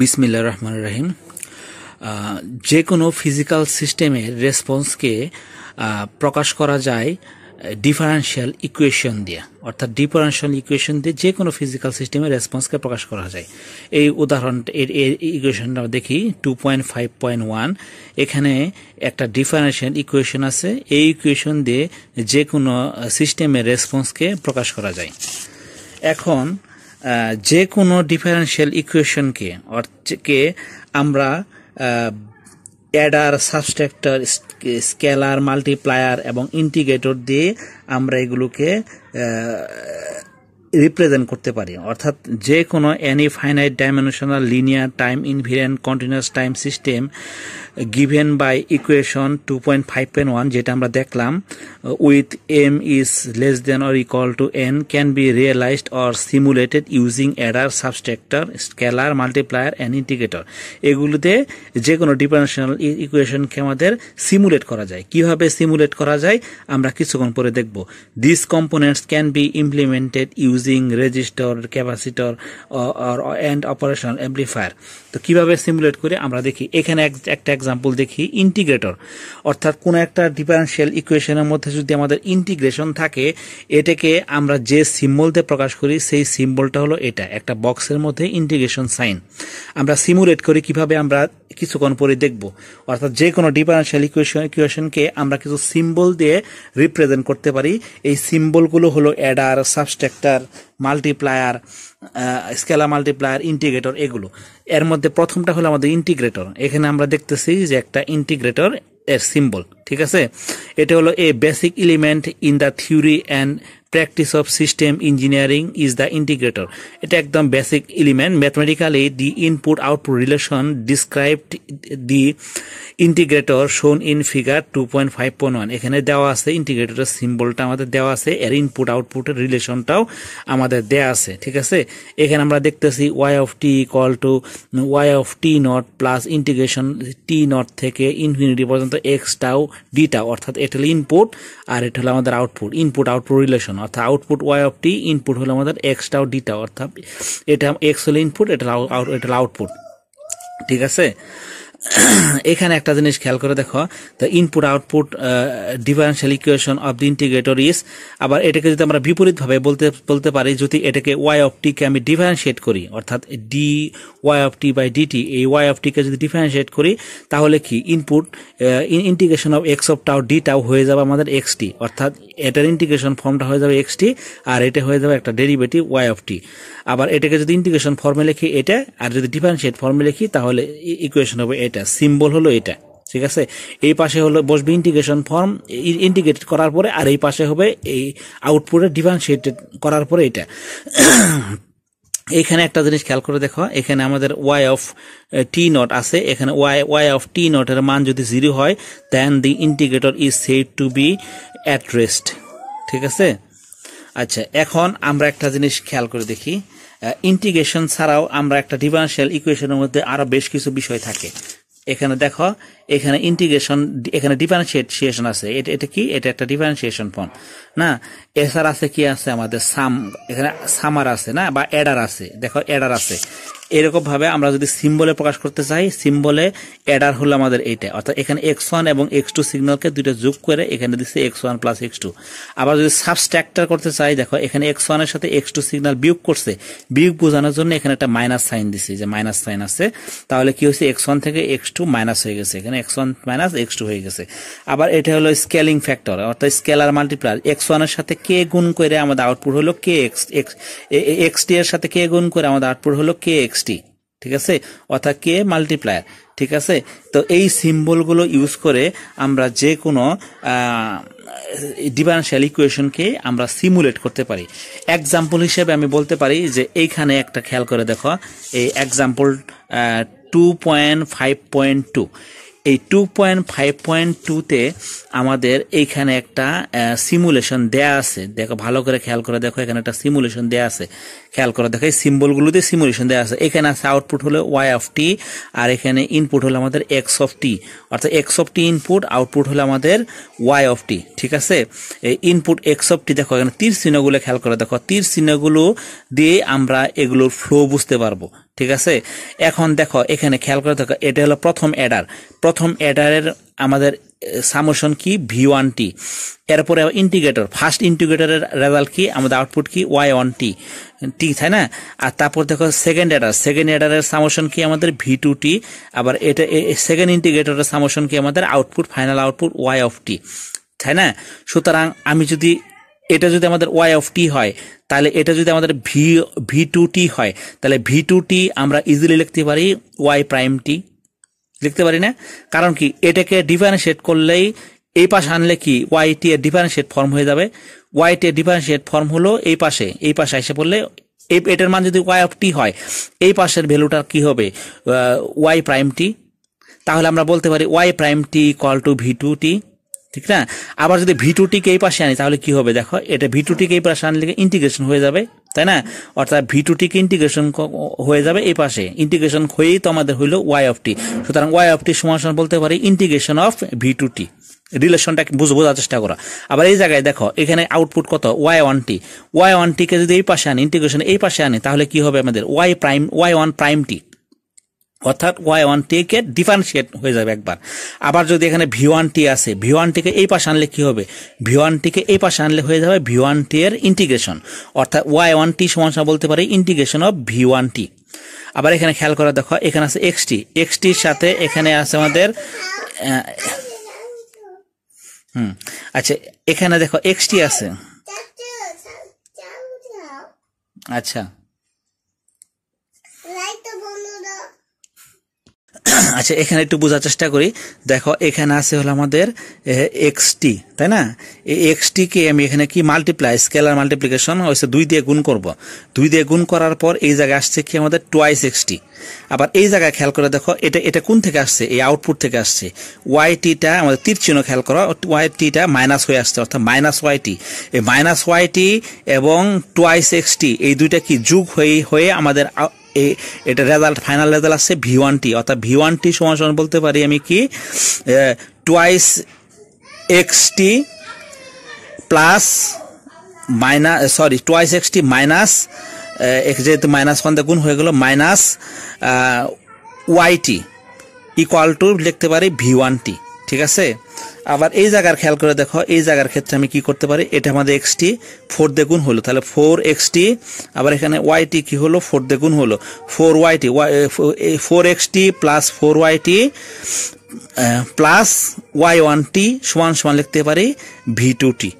বিসমিল্লা রহমান রাহিম যে কোনো ফিজিক্যাল সিস্টেমের রেসপন্সকে প্রকাশ করা যায় ডিফারেন্সিয়াল ইকুয়েশন দিয়ে অর্থাৎ ডিফারেন্সিয়াল ইকুয়েশন দিয়ে যে কোনো ফিজিক্যাল সিস্টেমের রেসপন্সকে প্রকাশ করা যায় এই উদাহরণ এর এর ইকুয়েশনটা দেখি two point five point one এখানে একটা ডিফারেন্সিয়াল ইকুয়েশন আছে এই ইকুয়েশন দিয়ে যে কোনো সিস্টেমের রেসপন্সকে প্রকাশ করা যায় এখন যে কোনো ডিফারেন্সিয়াল ইকুয়েশনকে অর্থকে আমরা অ্যাডার সাবস্ট্রাক্টর স্কেলার মাল্টিপ্লায়ার এবং ইন্টিগ্রেটর দিয়ে আমরা এগুলোকে রিপ্রেজেন্ট করতে পারি অর্থাৎ যে কোনো any finite dimensional linear time invariant continuous time system given by equation two point five point one যেটা আমরা দেখলাম with m is less than or equal to n can be realized or simulated using adder subtractor scalar multiplier and indicator এগুলোতে যে কোনো differential ইকুয়েশনকে আমাদের simulate করা যায় কিভাবে সিমুলেট করা যায় আমরা কিছুক্ষণ পরে দেখব this components can be implemented use using resistor capacitor or and operation amplifier তো কিভাবে সিমুলেট করে আমরা দেখি এখানে একটা এক্সাম্পল দেখি ইন্টিগ্রেটর অর্থাৎ কোনো একটা ডিফারেন্সিয়াল ইকুয়েশনের মধ্যে যদি আমাদের ইন্টিগ্রেশন থাকে এটাকে আমরা যে সিম্বলতে প্রকাশ করি সেই সিম্বলটা হলো এটা একটা বক্সের মধ্যে ইন্টিগ্রেশন সাইন আমরা সিমুলেট করি কিভাবে আমরা কিছুক্ষণ পরে দেখব অর্থাৎ যে কোনো ডিফারেন্সিয়াল ইকুয়েশন ইকুয়েশনকে আমরা কিছু সিম্বল দিয়ে রিপ্রেজেন্ট করতে পারি এই সিম্বলগুলো হলো adder subtractor multiplier scalar multiplier integrator এগুলো এর মধ্যে প্রথমটা হলো আমাদের ইন্টিগ্রেটর এখানে আমরা দেখতেছি যে একটা ইন্টিগ্রেটর এর সিম্বল ঠিক আছে এটা হলো a basic element in the theory and practice of system engineering is the integrator এটা একদম basic element mathematically the input output relation described the integrator shown in figure two point five point one এখানে দেওয়া আছে ইন্টিগ্রেটরের সিম্বলটা আমাদের দেওয়া আছে এর input আউটপুটের রিলেশনটাও আমাদের দেওয়া আছে ঠিক আছে এখানে আমরা দেখতেছি y of t equal to y of t naught plus integration t naught থেকে ইনফিনিটি পর্যন্ত এক্স টাও ডিটা অর্থাৎ এটা হলো ইনপুট আর এটা হলো আমাদের আউটপুট ইনপুট আউটপুট রিলেশন অর্থাৎ output y of t input হলো আমাদের এক্সটাও ডিটা অর্থাৎ এটা এক্স হলো ইনপুট এটা এটা হলো আউটপুট ঠিক আছে এখানে একটা জিনিস খেয়াল করে দেখো the input output differential equation of the integrator is আবার এটাকে যদি আমরা বিপরীতভাবে বলতে বলতে পারি যদি এটাকে ওয়াই অফ টিকে আমি ডিফারেন্সিয়েট করি অর্থাৎ d y of t by d t এই ওয়াই অফ টিকে যদি ডিফারেন্সিয়েট করি তাহলে কি input integration of x of tau d tau হয়ে যাবে আমাদের এক্স টি অর্থাৎ এটার ইন্টিগ্রেশন ফর্মটা হয়ে যাবে এক্স টি আর এটা হয়ে যাবে একটা ডেরিভেটিভ ওয়াই অফ টি আবার এটাকে যদি ইন্টিগ্রেশন ফর্মে লিখি এটা আর যদি ডিফারেন্সিয়েট ফর্মে লিখি তাহলে ইকুয়েশন e, হবে এটা সিম্বল হলো এটা ঠিক আছে এই পাশে হলো বসবে ইন্টিগ্রেশন ফর্ম ইন্টিগ্রেটেড করার পরে আর এই পাশে হবে এই আউটপুটে ডিফারেন্সিয়েটেড করার পরে এটা এখানে একটা জিনিস খেয়াল করে দেখো এখানে আমাদের ওয়াই অফ টি নট আছে এখানে ওয়াই ওয়াই অফ টি নটের মান যদি জিরো হয় then the integrator is said to be at rest ঠিক আছে আচ্ছা এখন আমরা একটা জিনিস খেয়াল করে দেখি ইন্টিগ্রেশন ছাড়াও আমরা একটা ডিফারেন্সিয়াল ইকুয়েশনের মধ্যে আরও বেশ কিছু বিষয় থাকে এখানে দেখো এখানে ইন্টিগ্রেশন এখানে ডিফারেন্সিয়েশন আছে এটা এটা কি এটা একটা ডিফারেন্সিয়েশন ফর্ম না এছাড়া আছে কি আছে আমাদের সাম এখানে সামার আছে না বা অ্যাডার আছে দেখো অ্যাডার আছে এরকমভাবে আমরা যদি সিম্বলে প্রকাশ করতে চাই সিম্বলে অ্যাডার হলো আমাদের এইটা অর্থাৎ এখানে এক্স ওয়ান এবং এক্স টু সিগন্যালকে দুইটা যোগ করে এখানে দিচ্ছে x one plus x two আবার যদি সাবস্ট্রাক্টার করতে চাই দেখো এখানে এক্স ওয়ানের সাথে এক্স টু সিগন্যাল বিয়োগ করছে বিয়োগ বোঝানোর জন্য এখানে একটা মাইনাস সাইন দিছে যে মাইনাস সাইন আছে তাহলে কি হয়েছে এক্স ওয়ান থেকে এক্স টু মাইনাস হয়ে গেছে এখানে x one minus x two হয়ে গেছে আবার এটা হলো স্কেলিং ফ্যাক্টর অর্থাৎ স্কেলার মাল্টিপ্লার এক্স ওয়ানের সাথে কে গুণ করে আমাদের আউটপুট হলো K x x x t এর সাথে কে গুণ করে আমাদের আউটপুট হলো কে এক্স সিক্সটি ঠিক আছে অর্থাৎ কে মাল্টিপ্লায়ার ঠিক আছে তো এই সিম্বলগুলো ইউজ করে আমরা যে কোনো ডিফারেন্সিয়াল ইকুয়েশনকে আমরা সিমুলেট করতে পারি এক্সাম্পল হিসেবে আমি বলতে পারি যে এইখানে একটা খেয়াল করে দেখো এই example two point five point two এই টু পয়েন্ট ফাইভ পয়েন্ট টুতে আমাদের এইখানে একটা সিমুলেশন দেয়া আছে দেখো ভালো করে খেয়াল করে দেখো এখানে একটা সিমুলেশন দেয়া আছে খেয়াল করে দেখো এই সিম্বলগুলোতে সিমুলেশন দেয়া আছে এখানে আছে আউটপুট হলো ওয়াই অফ টি আর এখানে ইনপুট হলো আমাদের এক্স অফ টি অর্থাৎ x of t input output হলো আমাদের ওয়াই অফ টি ঠিক আছে এই ইনপুট এক্স অফ টি দেখো এখানে তীর চিহ্নগুলো খেয়াল করে দেখো তীর চিহ্নগুলো দিয়ে আমরা এগুলোর ফ্লো বুঝতে পারবো ঠিক আছে এখন দেখো এখানে খেয়াল করে দেখো এটা হলো প্রথম অ্যাডার প্রথম অ্যাডারের আমাদের সামোশন কি ভি ওয়ান টি এরপরে ইন্টিগ্রেটর ফার্স্ট ইন্টিগ্রেটরের রেজাল্ট কি আমাদের আউটপুট কি ওয়াই ওয়ান টি টি তাই না আর তারপর দেখো সেকেন্ড অ্যাডার সেকেন্ড অ্যাডারের সামোশন কি আমাদের ভি টু টি আবার এটা সেকেন্ড ইন্টিগ্রেটরের সামোশন কি আমাদের output final output y of t তাই না সুতরাং আমি যদি এটা যদি আমাদের ওয়াই অফ টি হয় তাহলে এটা যদি আমাদের ভি ভি টু টি হয় তাহলে ভি টু টি আমরা ইজিলি লিখতে পারি ওয়াই প্রাইম টি লিখতে পারি না কারণ কি এটাকে ডিফারেন্সিয়েট করলেই এই পাশে আনলে কি ওয়াই টি এর ডিফারেন্সিয়েট ফর্ম হয়ে যাবে ওয়াই টি এর ডিফারেন্সিয়েট ফর্ম হলো এই পাশে এই পাশে এসে পড়লে এটার মান যদি ওয়াই অফ টি হয় এই পাশের ভ্যালুটা কি হবে ওয়াই প্রাইম টি তাহলে আমরা বলতে পারি y prime t equal to v two t ঠিক না আবার যদি ভিটুটিকে এই পাশে আনি তাহলে কি হবে দেখো এটা ভিটুটিকে এই পাশে আনলে ইন্টিগ্রেশন হয়ে যাবে তাই না অর্থাৎ ভিটুটিকে ইন্টিগ্রেশন হয়ে যাবে এই পাশে ইন্টিগ্রেশন হয়েই তো আমাদের হইলো ওয়াই অফ টি সুতরাং ওয়াই অফ টি সমান বলতে পারি ইন্টিগ্রেশন অফ ভিটুটি রিলেশনটা বুঝ বোঝার চেষ্টা করা আবার এই জায়গায় দেখো এখানে আউটপুট কত y one t y one টিকে যদি এই পাশে আনি ইন্টিগ্রেশন এই পাশে আনি তাহলে কি হবে আমাদের y prime y one prime t অর্থাৎ ওয়াই ওয়ান টি কে ডিফারেন্সিয়েট হয়ে যাবে একবার আবার যদি এখানে ভি ওয়ান টি আসে ভি ওয়ান টিকে এই পাশে আনলে কী হবে ভি ওয়ান টিকে এই পাশে আনলে হয়ে যাবে ভি ওয়ান টি এর ইন্টিগ্রেশন অর্থাৎ ওয়াই ওয়ান টি সমান বলতে পারি integration of v one t আবার এখানে খেয়াল করে দেখো এখানে আছে এক্স টি এক্স টির সাথে এখানে আছে আমাদের হুম আচ্ছা এখানে দেখো এক্স টি আছে আচ্ছা আচ্ছা এখানে একটু বোঝার চেষ্টা করি দেখো এখানে আছে হলো আমাদের এক্সটি তাই না এই এক্সটিকে আমি এখানে কি মাল্টিপ্লাই স্কেলার মাল্টিপ্লিকেশন হয়েছে দুই দিয়ে গুণ করব দুই দিয়ে গুণ করার পর এই জায়গায় আসছে কি আমাদের টোয়াইস এক্সটি আবার এই জায়গায় খেয়াল করে দেখো এটা এটা কোন থেকে আসছে এই আউটপুট থেকে আসছে ওয়াই টিটা আমাদের তীর চিহ্ন খেয়াল করো ওয়াই টিটা মাইনাস হয়ে আসছে অর্থাৎ মাইনাস ওয়াই টি এই মাইনাস ওয়াই টি এবং টোয়াইস এক্সটি এই দুইটা কি যুগ হয়ে হয়ে আমাদের এটা রেজাল্ট ফাইনাল রেজাল্ট আসছে ভি ওয়ান টি অর্থাৎ ভি ওয়ান টি সমান সমান বলতে পারি আমি কি twice x t plus minus sorry twice x t minus যেহেতু মাইনাস কন্দা গুণ হয়ে গেল মাইনাস ওয়াইটি ইকুয়াল টু লিখতে পারি ভি ওয়ান টি ঠিক আছে আবার এই জায়গার খেয়াল করে দেখো এই জায়গার ক্ষেত্রে আমি কি করতে পারি এটা আমাদের এক্স টি ফোর দ্বিগুণ হলো তাহলে ফোর এক্স টি আবার এখানে ওয়াইটি কি হলো ফোর দ্বিগুণ হলো four y t four x t plus four y t plus y one t সমান সমান লিখতে পারি ভি টু টি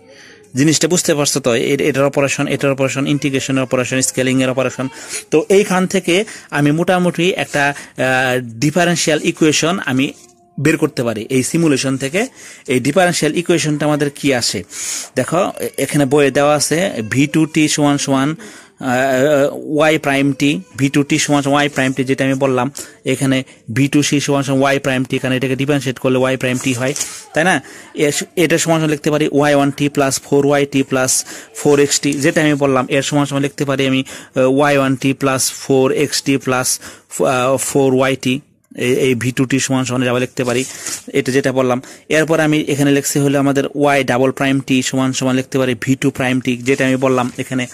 জিনিসটা বুঝতে পারছো তো এটার অপারেশন এটার অপারেশন ইন্টিগ্রেশনের অপারেশন স্কেলিংয়ের অপারেশন তো এইখান থেকে আমি মোটামুটি একটা ডিফারেন্সিয়াল ইকুয়েশন আমি বের করতে পারি এই সিমুলেশন থেকে এই ডিফারেন্সিয়াল ইকুয়েশনটা আমাদের কি আসে দেখো এখানে বইয়ে দেওয়া আছে ভি টু টি সমান সমান y prime t v two t সমান ওয়াই প্রাইম টি যেটা আমি বললাম এখানে ভি টু সি সমান সমান ওয়াই প্রাইম টি এখানে এটাকে ডিফারেন্সিয়েট করলে ওয়াই প্রাইম টি হয় তাই না এটা সমান সমান লিখতে পারি y one t plus four y t plus four x t যেটা আমি বললাম এর সমান সমান লিখতে পারি আমি y one t plus four x t plus four y t এই ভি টু টি সমান সমান যাবে লিখতে পারি এটা যেটা বললাম এরপর আমি এখানে লিখছি হলো আমাদের ওয়াই ডাবল প্রাইম টি সমান সমান লিখতে পারি ভি টু প্রাইম টি যেটা আমি বললাম এখানে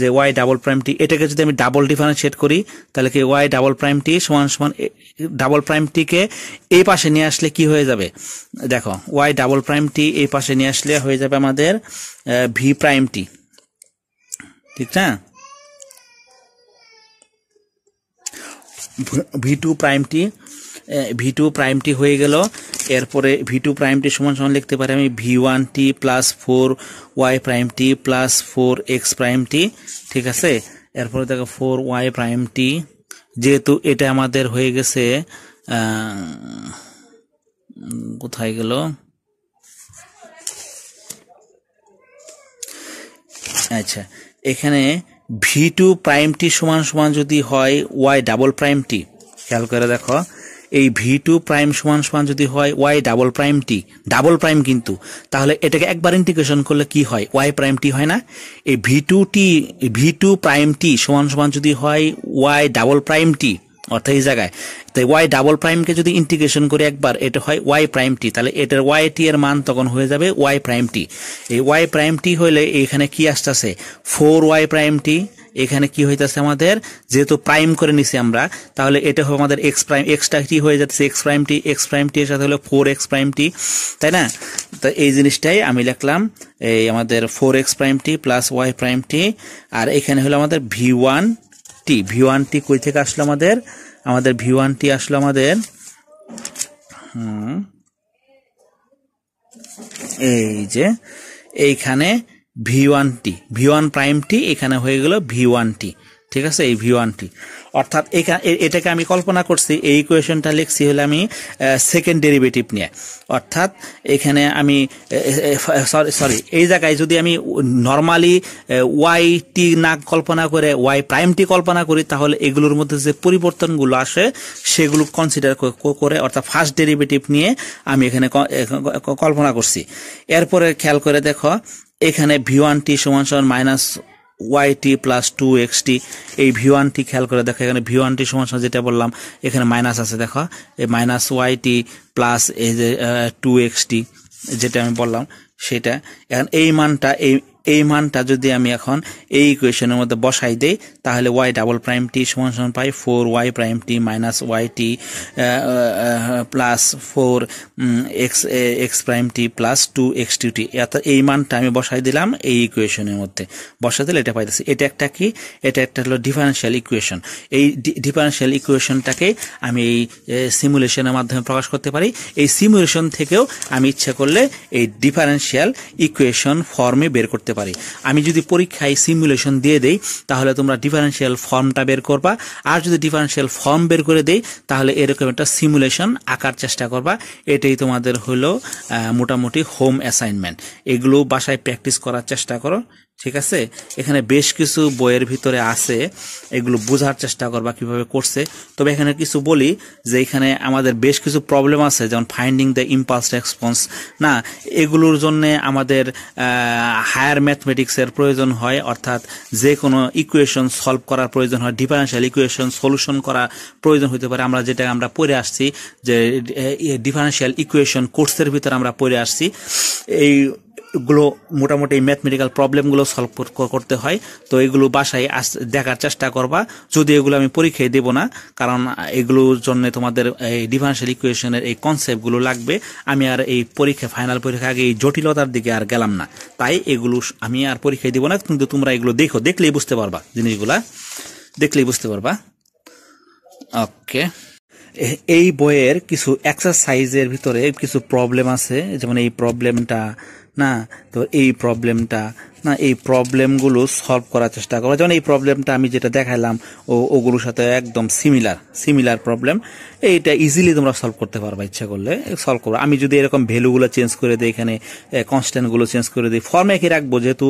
যে ওয়াই ডাবল প্রাইম টি এটাকে যদি আমি ডাবল ডিফারেন্সিয়েট করি তাহলে কি ওয়াই ডাবল প্রাইম টি সমান সমান ডাবল প্রাইম টিকে এই পাশে নিয়ে আসলে কি হয়ে যাবে দেখো ওয়াই ডাবল প্রাইম টি এই পাশে নিয়ে আসলে হয়ে যাবে আমাদের ভি প্রাইম টি ঠিক না v two prime t v two prime t হয়ে গেল এরপরে ভি টু প্রাইমটি সমান সমান লিখতে পারি আমি v one t plus four y prime t plus four x prime t ঠিক আছে এরপরে দেখো ফোর ওয়াই প্রাইমটি যেহেতু এটা আমাদের হয়ে গেছে কোথায় গেল আচ্ছা এখানে ভি টু প্রাইমটি সমান সমান যদি হয় ওয়াই ডাবল প্রাইমটি খেয়াল করে দেখো এই ভি টু প্রাইম সমান সমান যদি হয় y double prime t double prime কিন্তু তাহলে এটাকে একবার ইন্টিগ্রেশন করলে কি হয় ওয়াই প্রাইমটি হয় না এই v two t v two prime t সমান সমান যদি হয় ওয়াই ডাবল প্রাইমটি অর্থাৎ এই জায়গায় তো ওয়াই ডাবল প্রাইমকে যদি ইন্টিগ্রেশন করি একবার এটা হয় ওয়াই প্রাইম টি তাহলে এটার ওয়াই টি এর মান তখন হয়ে যাবে ওয়াই প্রাইম টি এই ওয়াই প্রাইম টি হলে এখানে কি আসতেছে ফোর ওয়াই প্রাইম টি এখানে কি হইতেছে আমাদের যেহেতু প্রাইম করে নিছি আমরা তাহলে এটা হবে আমাদের এক্স প্রাইম এক্সটা টি হয়ে যাচ্ছে x prime t x prime t এর সাথে হলো ফোর এক্স প্রাইম টি তাই না তো এই জিনিসটাই আমি লিখলাম এই আমাদের four x prime t plus y prime t আর এখানে হলো আমাদের v one t v one t কই থেকে আসলো আমাদের আমাদের ভি ওয়ান আসলো আমাদের এই যে এইখানে v one t v one prime t এখানে হয়ে গেল ভি ওয়ান টি ঠিক আছে এই ভি ওয়ানটি অর্থাৎ এটাকে আমি কল্পনা করছি এই ইকুয়েশনটা লিখছি হলে আমি সেকেন্ড ডেরিভেটিভ নিয়ে অর্থাৎ এখানে আমি সরি সরি এই জায়গায় যদি আমি নর্মালি ওয়াই টি না কল্পনা করে ওয়াই প্রাইমটি কল্পনা করি তাহলে এগুলোর মধ্যে যে পরিবর্তনগুলো আসে সেগুলো কনসিডার করে অর্থাৎ ফার্স্ট ডেরিভেটিভ নিয়ে আমি এখানে কল্পনা করছি এরপরে খেয়াল করে দেখো এখানে ভি ওয়ান টি সমান সমান minus y t plus two x t এই ভি ওয়ানটি খেয়াল করে দেখো এখানে ভি ওয়ানটি সমান সমান যেটা বললাম এখানে মাইনাস আছে দেখো এই মাইনাস ওয়াই টি প্লাস এই যে টু এক্স টি যেটা আমি বললাম সেটা এখন এই মানটা এই এই মানটা যদি আমি এখন এই ইকুয়েশনের মধ্যে বসাই দেই তাহলে ওয়াই ডাবল প্রাইম টি সমান সমান পাই four y prime t minus y t plus four x x prime t plus two x two t অর্থাৎ এই মানটা আমি বসাই দিলাম এই ইকুয়েশনের মধ্যে বসাই দিলে এটা পাইতেছি এটা একটা কি এটা একটা হলো ডিফারেন্সিয়াল ইকুয়েশন এই ডিফারেন্সিয়াল ইকুয়েশনটাকে আমি এই সিমুলেশনের মাধ্যমে প্রকাশ করতে পারি এই সিমুলেশন থেকেও আমি ইচ্ছা করলে এই ডিফারেন্সিয়াল ইকুয়েশন ফর্মে বের করতে পারি আমি যদি পরীক্ষায় সিমুলেশন দিয়ে দেই তাহলে তোমরা ডিফারেন্সিয়াল ফর্মটা বের করবা আর যদি ডিফারেন্সিয়াল ফর্ম বের করে দেই তাহলে এরকম একটা সিমুলেশন আঁকার চেষ্টা করবা এটাই তোমাদের হলো মোটামুটি হোম অ্যাসাইনমেন্ট এগুলো বাসায় প্র্যাকটিস করার চেষ্টা করো ঠিক আছে এখানে বেশ কিছু বইয়ের ভিতরে আছে এগুলো বোঝার চেষ্টা করবা কিভাবে করছে তবে এখানে কিছু বলি যে এখানে আমাদের বেশ কিছু প্রবলেম আছে যেমন ফাইন্ডিং দ্য ইম্পালস রেসপন্স না এগুলোর জন্য আমাদের হায়ার ম্যাথমেটিক্সের প্রয়োজন হয় অর্থাৎ যে কোনো ইকুয়েশন সলভ করার প্রয়োজন হয় ডিফারেন্সিয়াল ইকুয়েশন সলিউশন করা প্রয়োজন হতে পারে আমরা যেটা আমরা পড়ে আসছি যে ডিফারেন্সিয়াল ইকুয়েশন কোর্সের ভিতরে আমরা পড়ে আসছি এই গুলো মোটামুটি ম্যাথমেটিক্যাল প্রবলেমগুলো সলভ করতে হয় তো এগুলো বাসায় আস দেখার চেষ্টা করবা যদি এগুলো আমি পরীক্ষায় দেব না কারণ এগুলোর জন্য তোমাদের এই ডিফারেন্সিয়াল ইকুয়েশনের এই কনসেপ্টগুলো লাগবে আমি আর এই পরীক্ষা ফাইনাল পরীক্ষা আগে এই জটিলতার দিকে আর গেলাম না তাই এগুলো আমি আর পরীক্ষায় দেব না কিন্তু তোমরা এগুলো দেখো দেখলেই বুঝতে পারবা জিনিসগুলা দেখলেই বুঝতে পারবা ওকে এই বইয়ের কিছু এক্সারসাইজের ভিতরে কিছু প্রবলেম আছে যেমন এই প্রবলেমটা না তো এই প্রবলেমটা না এই প্রবলেমগুলো সলভ করার চেষ্টা করো যেমন এই প্রবলেমটা আমি যেটা দেখালাম ও ওগুলোর সাথে একদম সিমিলার সিমিলার প্রবলেম এইটা ইজিলি তোমরা সলভ করতে পারবে ইচ্ছা করলে সলভ করো আমি যদি এরকম ভ্যালুগুলো চেঞ্জ করে দিই এখানে কনস্ট্যান্টগুলো চেঞ্জ করে দিই ফর্মে কি রাখবো যেহেতু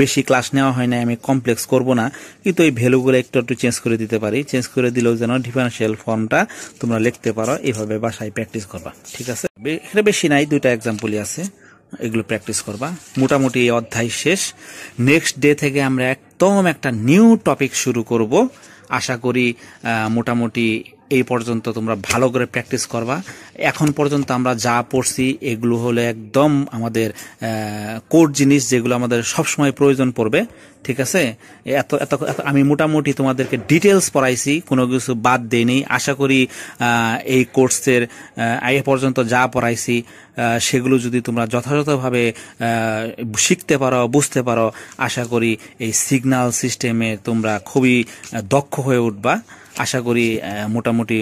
বেশি ক্লাস নেওয়া হয় না আমি কমপ্লেক্স করব না কিন্তু এই ভ্যালুগুলো একটু একটু চেঞ্জ করে দিতে পারি চেঞ্জ করে দিলেও যেন ডিফারেন্সিয়াল ফর্মটা তোমরা লিখতে পারো এইভাবে বাসায় প্র্যাকটিস করবা ঠিক আছে এখানে বেশি নাই দুইটা এক্সাম্পলই আছে এগুলো প্র্যাকটিস করবা মোটামুটি এই অধ্যায় শেষ নেক্সট ডে থেকে আমরা একদম একটা নিউ টপিক শুরু করব আশা করি মোটামুটি এই পর্যন্ত তোমরা ভালো করে প্র্যাকটিস করবা এখন পর্যন্ত আমরা যা পড়ছি এগুলো হলো একদম আমাদের কোর জিনিস যেগুলো আমাদের সবসময় প্রয়োজন পড়বে ঠিক আছে এত এত আমি মোটামুটি তোমাদেরকে ডিটেলস পড়াইছি কোনো কিছু বাদ দেয়নি আশা করি এই কোর্সের এ পর্যন্ত যা পড়াইছি সেগুলো যদি তোমরা যথাযথভাবে শিখতে পারো বুঝতে পারো আশা করি এই সিগনাল সিস্টেমে তোমরা খুবই দক্ষ হয়ে উঠবা আশা করি মোটামুটি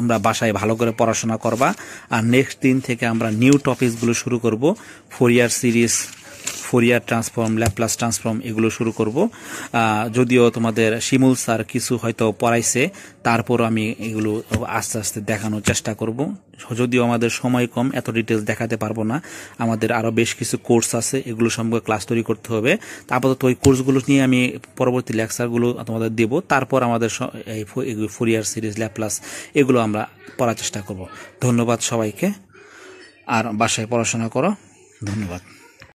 আমরা বাসায় ভালো করে পড়াশোনা করবা আর নেক্সট দিন থেকে আমরা নিউ টপিকসগুলো শুরু করব Fourier series Fourier transform Laplace transform এগুলো শুরু করব যদিও তোমাদের শিমুল স্যার কিছু হয়তো পড়াইছে তারপর আমি এগুলো আস্তে আস্তে দেখানোর চেষ্টা করব যদিও আমাদের সময় কম এত ডিটেলস দেখাতে পারবো না আমাদের আরও বেশ কিছু কোর্স আছে এগুলো সম্পর্কে ক্লাস তৈরি করতে হবে আপাতত ওই কোর্সগুলো নিয়ে আমি পরবর্তী লেকচারগুলো তোমাদের দেব তারপর আমাদের এই ফোরিয়ার সিরিজ ল্যাপ্লাস এগুলো আমরা পড়ার চেষ্টা করব ধন্যবাদ সবাইকে আর বাসায় পড়াশোনা করো ধন্যবাদ